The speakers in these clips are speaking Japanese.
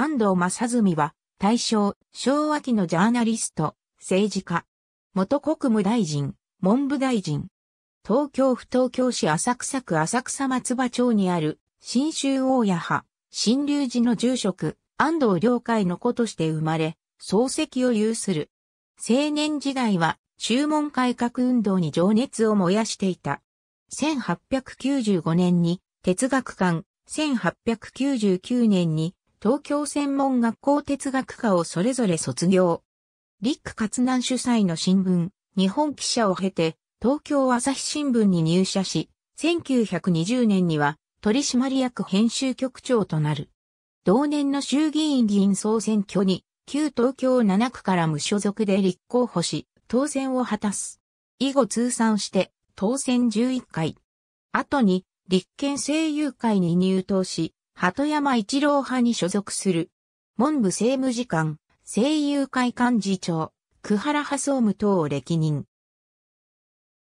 安藤正純は、大正、昭和期のジャーナリスト、政治家、元国務大臣、文部大臣、東京府東京市浅草区浅草松葉町にある、新州大谷派、新龍寺の住職、安藤良海の子として生まれ、漱石を有する。青年時代は、注文改革運動に情熱を燃やしていた。1895年に、哲学館、1899年に、東京専門学校哲学科をそれぞれ卒業。陸ク活南主催の新聞、日本記者を経て、東京朝日新聞に入社し、1920年には取締役編集局長となる。同年の衆議院議員総選挙に、旧東京7区から無所属で立候補し、当選を果たす。以後通算して、当選11回。後に、立憲声優会に入党し、鳩山一郎派に所属する。文部政務次官、声優会幹事長、久原派総務等を歴任。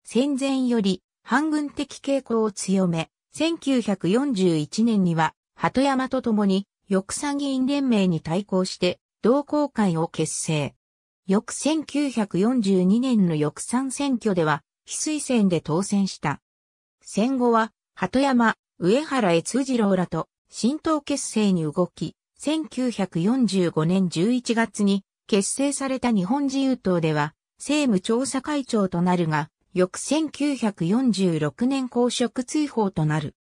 戦前より反軍的傾向を強め、1941年には、鳩山と共に、翌参議院連盟に対抗して、同好会を結成。翌1942年の翌参選挙では、非推薦で当選した。戦後は、鳩山、上原悦次郎らと新党結成に動き、1945年11月に結成された日本自由党では政務調査会長となるが、翌1946年公職追放となる。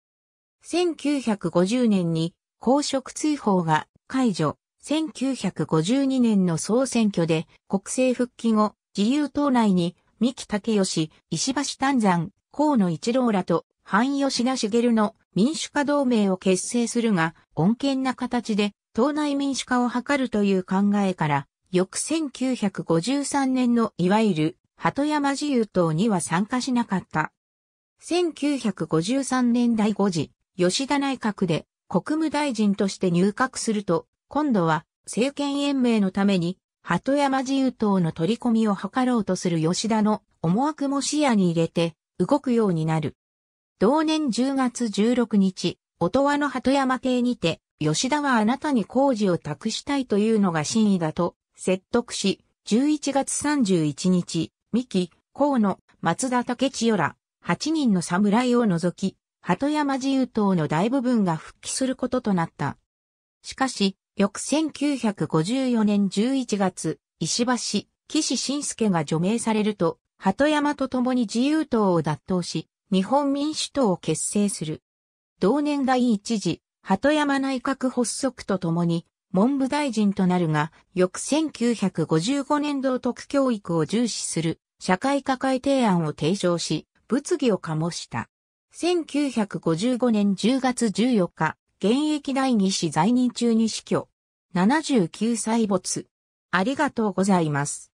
1950年に公職追放が解除。1952年の総選挙で国政復帰後、自由党内に三木武義、石橋丹山、河野一郎らと、範吉田茂の民主化同盟を結成するが、穏健な形で党内民主化を図るという考えから、翌1953年のいわゆる鳩山自由党には参加しなかった。1953年第5次、吉田内閣で国務大臣として入閣すると、今度は政権延命のために、鳩山自由党の取り込みを図ろうとする吉田の思惑も視野に入れて動くようになる。同年10月16日、音羽の鳩山邸にて、吉田はあなたに工事を託したいというのが真意だと説得し、11月31日、三木、河野、松田竹千代ら、8人の侍を除き、鳩山自由党の大部分が復帰することとなった。しかし、翌1954年11月、石橋、岸信介が除名されると、鳩山と共に自由党を脱党し、日本民主党を結成する。同年第一次、鳩山内閣発足とともに、文部大臣となるが、翌1955年道徳教育を重視する社会科会提案を提唱し、物議を醸した。1955年10月14日、現役第二子在任中に死去。79歳没。ありがとうございます。